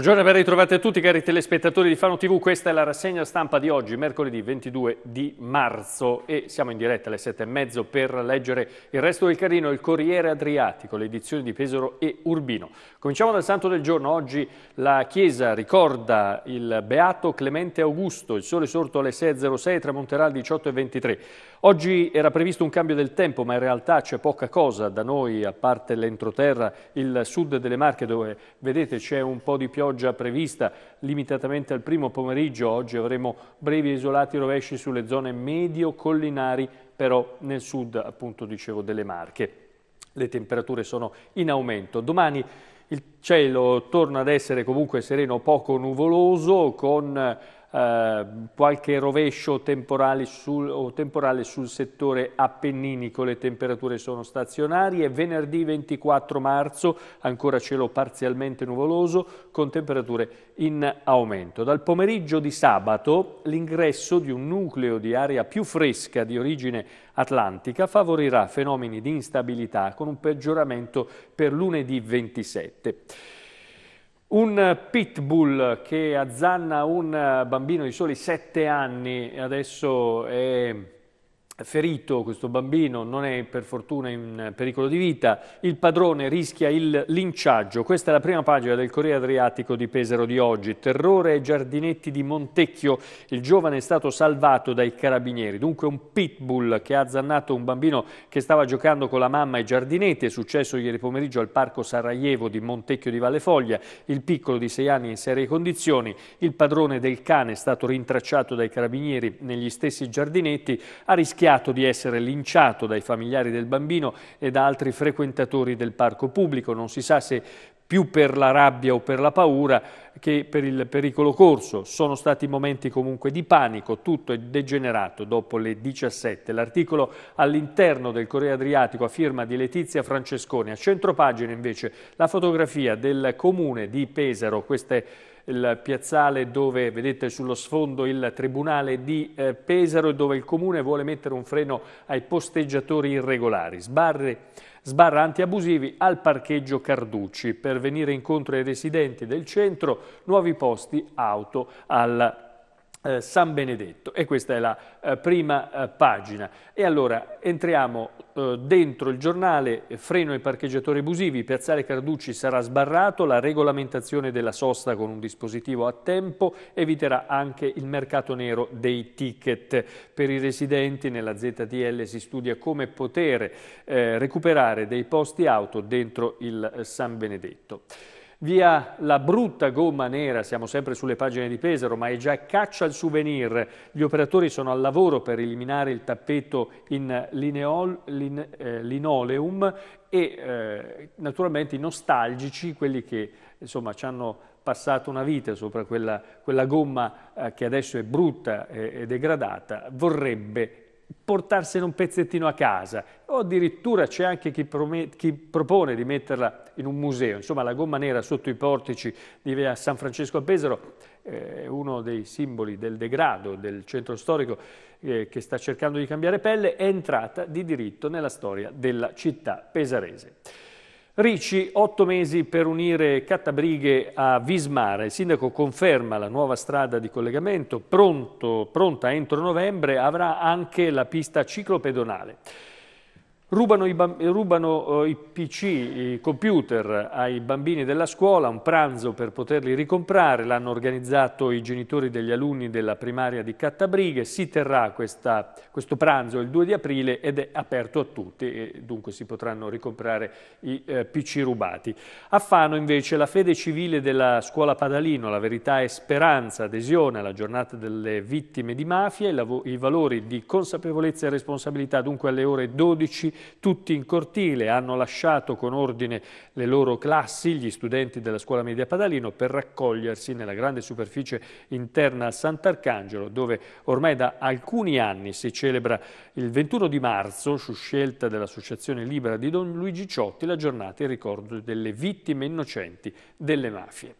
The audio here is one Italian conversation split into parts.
Buongiorno e ben ritrovati a tutti cari telespettatori di Fano TV, questa è la rassegna stampa di oggi, mercoledì 22 di marzo e siamo in diretta alle sette e mezzo per leggere il resto del carino, il Corriere Adriatico, le edizioni di Pesaro e Urbino. Cominciamo dal Santo del Giorno, oggi la Chiesa ricorda il Beato Clemente Augusto, il sole sorto alle 6.06 tramonterà alle 18.23. Oggi era previsto un cambio del tempo ma in realtà c'è poca cosa da noi, a parte l'entroterra, il sud delle Marche dove vedete c'è un po' di pioggia pioggia prevista limitatamente al primo pomeriggio. Oggi avremo brevi e isolati rovesci sulle zone medio-collinari, però nel sud appunto dicevo delle Marche. Le temperature sono in aumento. Domani il cielo torna ad essere comunque sereno, poco nuvoloso, con eh, qualche rovescio temporale sul, temporale sul settore appenninico, le temperature sono stazionarie, venerdì 24 marzo ancora cielo parzialmente nuvoloso con temperature in aumento. Dal pomeriggio di sabato l'ingresso di un nucleo di aria più fresca di origine atlantica favorirà fenomeni di instabilità con un peggioramento per lunedì 27. Un pitbull che azzanna un bambino di soli 7 anni, adesso è ferito questo bambino, non è per fortuna in pericolo di vita, il padrone rischia il linciaggio. Questa è la prima pagina del Corriere Adriatico di Pesaro di oggi. Terrore ai giardinetti di Montecchio, il giovane è stato salvato dai carabinieri. Dunque un pitbull che ha zannato un bambino che stava giocando con la mamma ai giardinetti, è successo ieri pomeriggio al parco Sarajevo di Montecchio di Vallefoglia, il piccolo di 6 anni in serie condizioni, il padrone del cane è stato rintracciato dai carabinieri negli stessi giardinetti, ha rischiato rischiato di essere linciato dai familiari del bambino e da altri frequentatori del parco pubblico. Non si sa se più per la rabbia o per la paura che per il pericolo corso. Sono stati momenti comunque di panico, tutto è degenerato dopo le 17. L'articolo all'interno del Corriere Adriatico a firma di Letizia Francesconi. A centropagina invece la fotografia del comune di Pesaro, queste il piazzale dove vedete sullo sfondo il Tribunale di eh, Pesaro e dove il Comune vuole mettere un freno ai posteggiatori irregolari. Sbarre sbarra antiabusivi al parcheggio Carducci. Per venire incontro ai residenti del centro, nuovi posti auto al eh, San Benedetto e questa è la eh, prima eh, pagina. E allora entriamo eh, dentro il giornale, eh, freno ai parcheggiatori abusivi, Piazzale Carducci sarà sbarrato, la regolamentazione della sosta con un dispositivo a tempo eviterà anche il mercato nero dei ticket. Per i residenti nella ZTL si studia come poter eh, recuperare dei posti auto dentro il San Benedetto. Via la brutta gomma nera, siamo sempre sulle pagine di Pesaro, ma è già caccia al souvenir. Gli operatori sono al lavoro per eliminare il tappeto in lineol, lin, eh, linoleum e eh, naturalmente i nostalgici, quelli che insomma ci hanno passato una vita sopra quella, quella gomma eh, che adesso è brutta e, e degradata, vorrebbe portarsene un pezzettino a casa o addirittura c'è anche chi, chi, propone di metterla in un museo. Insomma la gomma nera sotto i portici di via San Francesco a Pesaro eh, è uno dei simboli del degrado del centro storico eh, che sta cercando di cambiare pelle, è entrata di diritto nella storia della città pesarese. Ricci, otto mesi per unire Cattabrighe a Vismara. Il sindaco conferma la nuova strada di collegamento, pronto, pronta entro novembre, avrà anche la pista ciclopedonale. Rubano, i, rubano eh, i, PC, i computer ai bambini della scuola, un pranzo per poterli ricomprare, l'hanno organizzato i genitori degli alunni della primaria di Cattabrighe, si terrà questa, questo pranzo il 2 di aprile ed è aperto a tutti e dunque si potranno ricomprare i eh, PC rubati. A Fano invece la fede civile della scuola Padalino, la verità e speranza, adesione alla giornata delle vittime di mafia, i, i valori di consapevolezza e responsabilità dunque alle ore 12 tutti in cortile, hanno lasciato con ordine le loro classi, gli studenti della scuola media Padalino, per raccogliersi nella grande superficie interna a Sant'Arcangelo, dove ormai da alcuni anni si celebra il 21 di marzo, su scelta dell'Associazione Libera di Don Luigi Ciotti, la giornata in ricordo delle vittime innocenti delle mafie.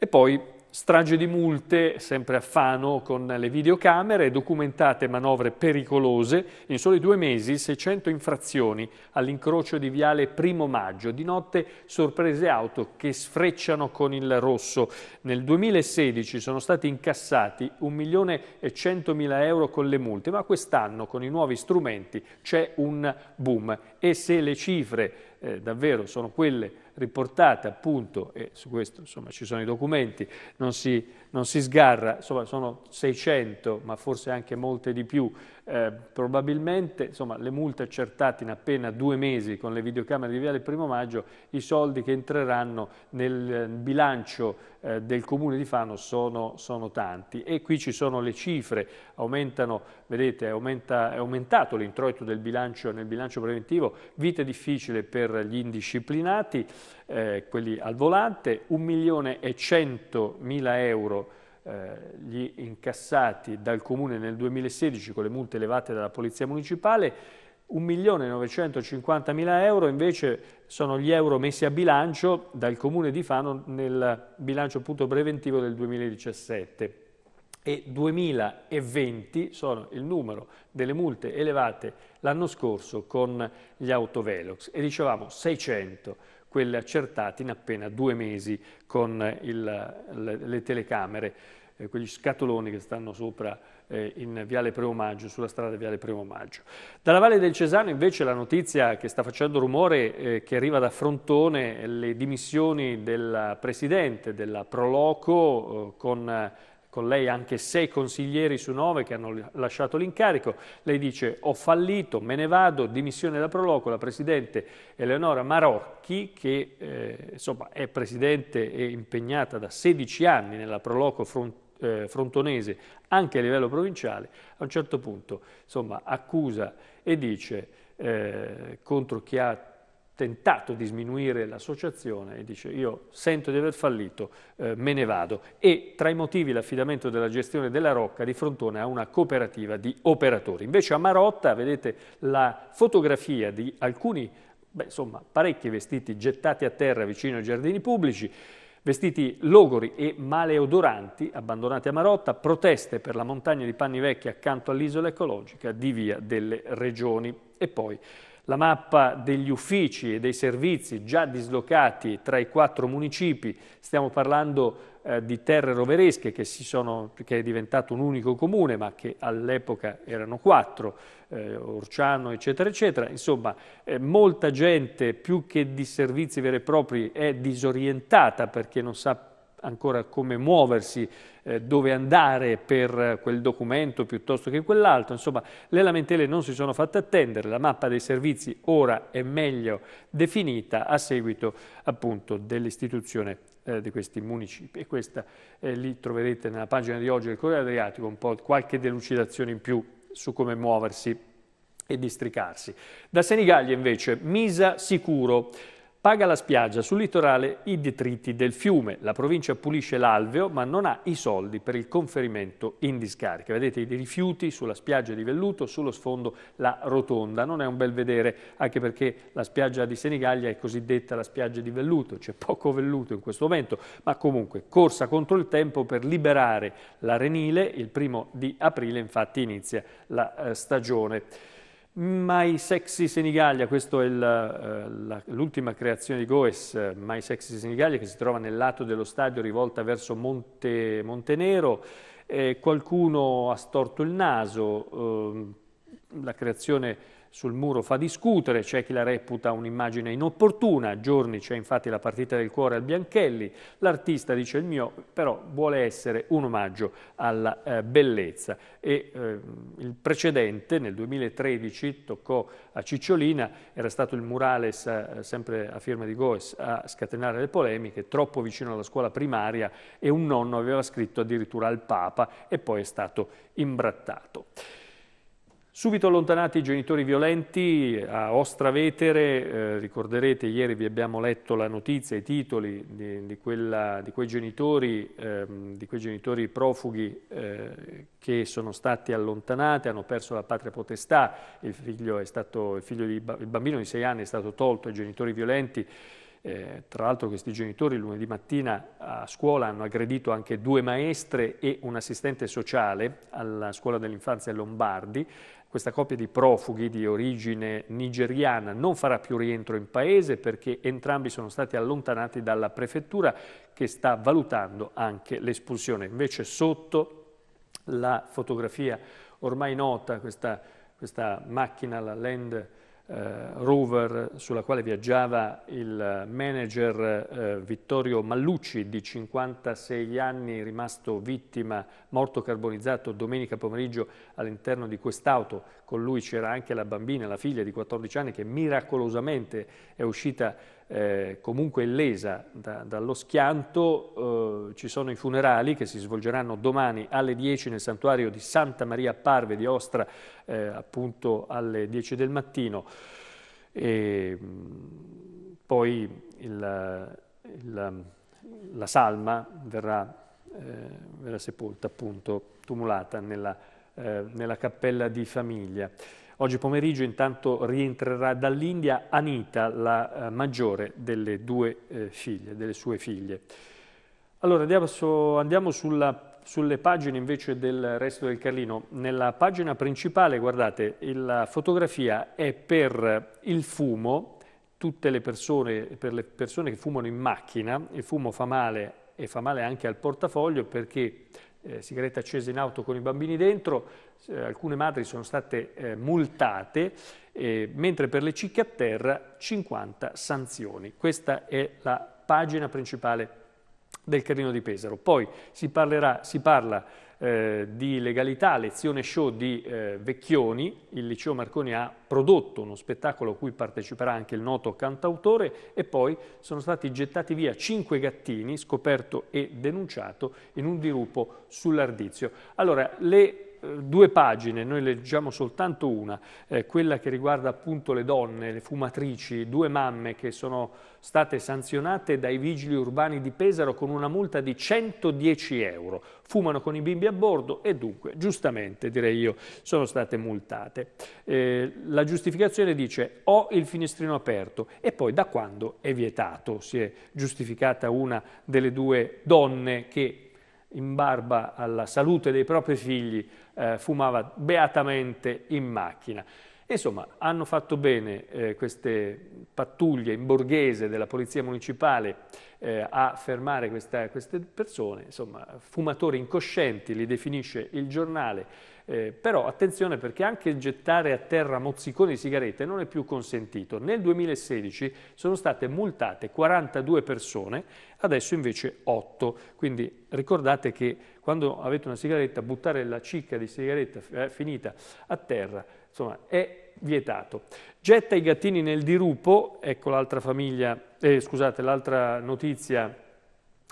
E poi Strage di multe, sempre a Fano, con le videocamere e documentate manovre pericolose. In soli due mesi 600 infrazioni all'incrocio di Viale Primo Maggio. Di notte sorprese auto che sfrecciano con il rosso. Nel 2016 sono stati incassati 1.100.000 euro con le multe, ma quest'anno con i nuovi strumenti c'è un boom. E se le cifre eh, davvero sono quelle riportate appunto, e su questo insomma, ci sono i documenti, non si non si sgarra, insomma sono 600 ma forse anche molte di più eh, probabilmente, insomma le multe accertate in appena due mesi con le videocamere di Viale il Primo Maggio, i soldi che entreranno nel eh, bilancio eh, del Comune di Fano sono, sono, tanti e qui ci sono le cifre, aumentano, vedete aumenta, è aumentato l'introito del bilancio nel bilancio preventivo, vita difficile per gli indisciplinati, eh, quelli al volante, 1 milione e 100 mila euro eh, gli incassati dal Comune nel 2016 con le multe elevate dalla Polizia Municipale, 1.950.000 euro invece sono gli euro messi a bilancio dal Comune di Fano nel bilancio appunto preventivo del 2017 e 2020 sono il numero delle multe elevate l'anno scorso con gli autovelox e dicevamo 600 quelle accertate in appena due mesi con il, le, le, telecamere, eh, quegli scatoloni che stanno sopra eh, in Viale Preomaggio, sulla strada Viale Preomaggio. Dalla Valle del Cesano invece la notizia che sta facendo rumore, eh, che arriva da Frontone, le dimissioni del presidente della Proloco eh, con con lei anche sei consiglieri su nove che hanno lasciato l'incarico, lei dice ho fallito, me ne vado, dimissione da Proloco, la Presidente Eleonora Marocchi che eh, insomma, è Presidente e impegnata da 16 anni nella Proloco front, eh, frontonese anche a livello provinciale, a un certo punto insomma, accusa e dice eh, contro chi ha tentato di sminuire l'associazione e dice io sento di aver fallito, eh, me ne vado. E tra i motivi l'affidamento della gestione della Rocca di Frontone a una cooperativa di operatori. Invece a Marotta vedete la fotografia di alcuni, beh, insomma, parecchi vestiti gettati a terra vicino ai giardini pubblici, vestiti logori e maleodoranti abbandonati a Marotta, proteste per la montagna di Panni Vecchi accanto all'isola ecologica di Via delle Regioni. E poi la mappa degli uffici e dei servizi già dislocati tra i quattro municipi, stiamo parlando eh, di terre roveresche che, sono, che, è diventato un unico comune ma che all'epoca erano quattro, eh, Orciano eccetera eccetera, insomma eh, molta gente più che di servizi veri e propri è disorientata perché non sa ancora come muoversi, eh, dove andare per quel documento piuttosto che quell'altro, insomma le lamentele non si sono fatte attendere, la mappa dei servizi ora è meglio definita a seguito appunto dell'istituzione eh, di questi municipi e questa eh, lì troverete nella pagina di oggi del Corriere Adriatico un po' qualche delucidazione in più su come muoversi e districarsi. Da Senigallia invece, Misa Sicuro. Paga la spiaggia, sul litorale i detriti del fiume. La provincia pulisce l'alveo ma non ha i soldi per il conferimento in discarica. Vedete i rifiuti sulla spiaggia di Velluto, sullo sfondo la rotonda. Non è un bel vedere anche perché la spiaggia di Senigallia è cosiddetta la spiaggia di Velluto. C'è poco Velluto in questo momento ma comunque corsa contro il tempo per liberare l'arenile. Il primo di aprile infatti inizia la eh, stagione. My Sexy Senigallia, questa è eh, l'ultima creazione di Goes, eh, My Sexy Senigallia, che si trova nel lato dello stadio rivolta verso Monte, Montenero. Eh, qualcuno ha storto il naso, eh, la creazione sul muro fa discutere, c'è chi la reputa un'immagine inopportuna, a giorni c'è infatti la partita del cuore al Bianchelli, l'artista dice il mio però vuole essere un omaggio alla eh, bellezza e eh, il precedente nel 2013 toccò a Cicciolina, era stato il murales eh, sempre a firma di Goes a scatenare le polemiche, troppo vicino alla scuola primaria e un nonno aveva scritto addirittura al Papa e poi è stato imbrattato. Subito allontanati i genitori violenti a Ostravetere, eh, ricorderete ieri vi abbiamo letto la notizia, i titoli di, di, quella, di, quei, genitori, eh, di quei, genitori, profughi eh, che sono stati allontanati, hanno perso la patria potestà, il, stato, il, di, il bambino di sei anni è stato tolto ai genitori violenti, eh, tra l'altro questi genitori lunedì mattina a scuola hanno aggredito anche due maestre e un assistente sociale alla scuola dell'infanzia Lombardi, questa coppia di profughi di origine nigeriana non farà più rientro in paese perché entrambi sono stati allontanati dalla prefettura che sta valutando anche l'espulsione. Invece sotto la fotografia ormai nota, questa, questa macchina, la Land eh, rover sulla quale viaggiava il manager eh, Vittorio Mallucci di 56 anni rimasto vittima, morto carbonizzato domenica pomeriggio all'interno di quest'auto. Con lui c'era anche la bambina, la figlia di 14 anni che miracolosamente è uscita eh, comunque illesa da, dallo schianto. Eh, ci sono i funerali che si svolgeranno domani alle 10 nel santuario di Santa Maria Parve di Ostra, eh, appunto alle 10 del mattino. E, mm, poi il, il, la salma verrà, eh, verrà sepolta, appunto, tumulata nella, eh, nella cappella di famiglia. Oggi pomeriggio intanto rientrerà dall'India Anita, la eh, maggiore delle due eh, figlie, delle sue figlie. Allora adesso andiamo sulla, sulle pagine invece del resto del Carlino. Nella pagina principale, guardate, la fotografia è per il fumo, tutte le persone, per le persone che fumano in macchina, il fumo fa male e fa male anche al portafoglio perché eh, sigarette accese in auto con i bambini dentro, eh, alcune madri sono state eh, multate, eh, mentre per le cicche a terra 50 sanzioni. Questa è la pagina principale del Carino di Pesaro. Poi si, parlerà, si parla eh, di legalità, lezione show di eh, Vecchioni, il Liceo Marconi ha prodotto uno spettacolo a cui parteciperà anche il noto cantautore e poi sono stati gettati via cinque gattini, scoperto e denunciato, in un dirupo sull'Ardizio. Allora, le due pagine, noi leggiamo soltanto una, eh, quella che riguarda appunto le donne, le fumatrici, due mamme che sono state sanzionate dai vigili urbani di Pesaro con una multa di 110 euro. Fumano con i bimbi a bordo e dunque, giustamente direi io, sono state multate. Eh, la giustificazione dice ho il finestrino aperto e poi da quando è vietato? Si è giustificata una delle due donne che in barba alla salute dei propri figli, eh, fumava beatamente in macchina. Insomma, hanno fatto bene eh, queste pattuglie in borghese della Polizia Municipale eh, a fermare questa, queste persone, insomma, fumatori incoscienti, li definisce il giornale, eh, però attenzione perché anche gettare a terra mozziconi di sigarette non è più consentito. Nel 2016 sono state multate 42 persone, adesso invece 8. Quindi ricordate che quando avete una sigaretta, buttare la cicca di sigaretta eh, finita a terra insomma, è vietato. Getta i gattini nel dirupo, ecco l'altra famiglia, eh, scusate, l'altra notizia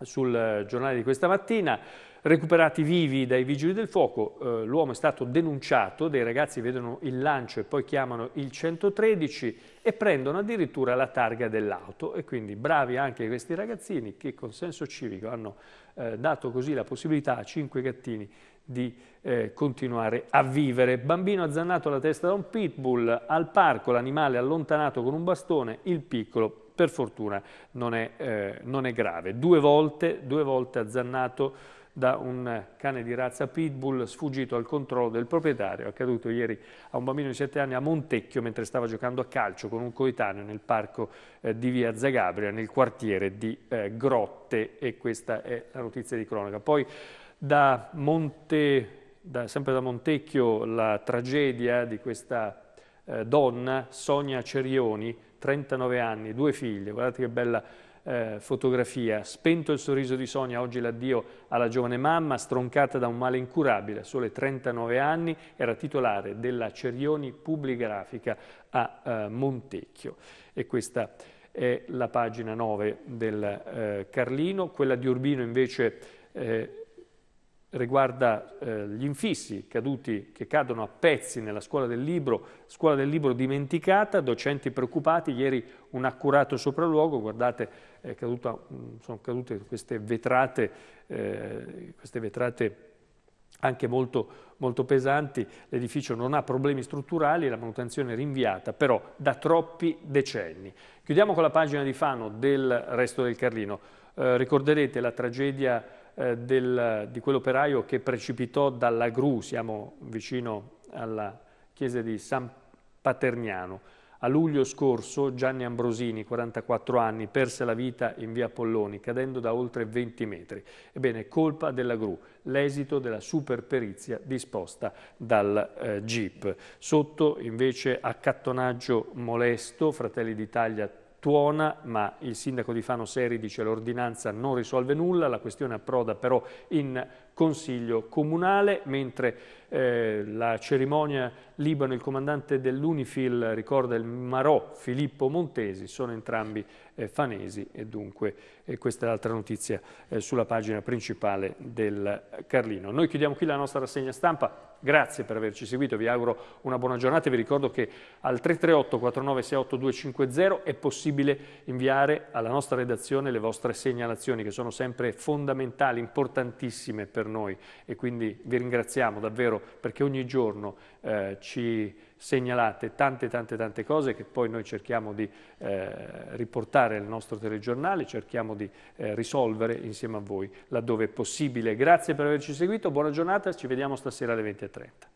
sul eh, giornale di questa mattina. Recuperati vivi dai vigili del fuoco, eh, l'uomo è stato denunciato, dei ragazzi vedono il lancio e poi chiamano il 113 e prendono addirittura la targa dell'auto e quindi bravi anche questi ragazzini che con senso civico hanno eh, dato così la possibilità a cinque gattini di eh, continuare a vivere. Bambino azzannato alla testa da un pitbull, al parco l'animale allontanato con un bastone, il piccolo per fortuna non è, eh, non è grave. Due volte, due volte azzannato da un cane di razza pitbull sfuggito al controllo del proprietario, accaduto ieri a un bambino di 7 anni a Montecchio mentre stava giocando a calcio con un coetaneo nel parco eh, di via Zagabria nel quartiere di eh, Grotte e questa è la notizia di cronaca. Poi da Monte, da, sempre da Montecchio la tragedia di questa eh, donna, Sonia Cerioni, 39 anni, due figlie, guardate che bella eh, fotografia. Spento il sorriso di Sonia, oggi l'addio alla giovane mamma, stroncata da un male incurabile, a sole 39 anni, era titolare della Cerioni Publigrafica a eh, Montecchio. E questa è la pagina 9 del eh, Carlino. Quella di Urbino invece eh, riguarda eh, gli infissi caduti, che cadono a pezzi nella scuola del libro, scuola del libro dimenticata, docenti preoccupati, ieri un accurato sopralluogo, guardate, caduta, sono cadute queste vetrate, eh, queste vetrate anche molto, molto pesanti, l'edificio non ha problemi strutturali, la manutenzione è rinviata, però da troppi decenni. Chiudiamo con la pagina di Fano del Resto del Carlino. Eh, ricorderete la tragedia eh, del, di quell'operaio che precipitò dalla gru, siamo vicino alla chiesa di San Paterniano. A luglio scorso Gianni Ambrosini, 44 anni, perse la vita in via Polloni, cadendo da oltre 20 metri. Ebbene, colpa della gru, l'esito della superperizia disposta dal eh, GIP. Sotto, invece, accattonaggio molesto, Fratelli d'Italia tuona, ma il sindaco di Fano Seri dice l'ordinanza non risolve nulla, la questione approda però in Consiglio Comunale, mentre eh, la cerimonia Libano, il comandante dell'Unifil ricorda il Marò Filippo Montesi, sono entrambi eh, fanesi e dunque eh, questa è l'altra notizia eh, sulla pagina principale del Carlino. Noi chiudiamo qui la nostra rassegna stampa. Grazie per averci seguito, vi auguro una buona giornata e vi ricordo che al 338 4968 250 è possibile inviare alla nostra redazione le vostre segnalazioni che sono sempre fondamentali, importantissime per noi e quindi vi ringraziamo davvero perché ogni giorno eh, ci segnalate tante tante tante cose che poi noi cerchiamo di eh, riportare al nostro telegiornale, cerchiamo di eh, risolvere insieme a voi laddove è possibile. Grazie per averci seguito, buona giornata, ci vediamo stasera alle 20.30.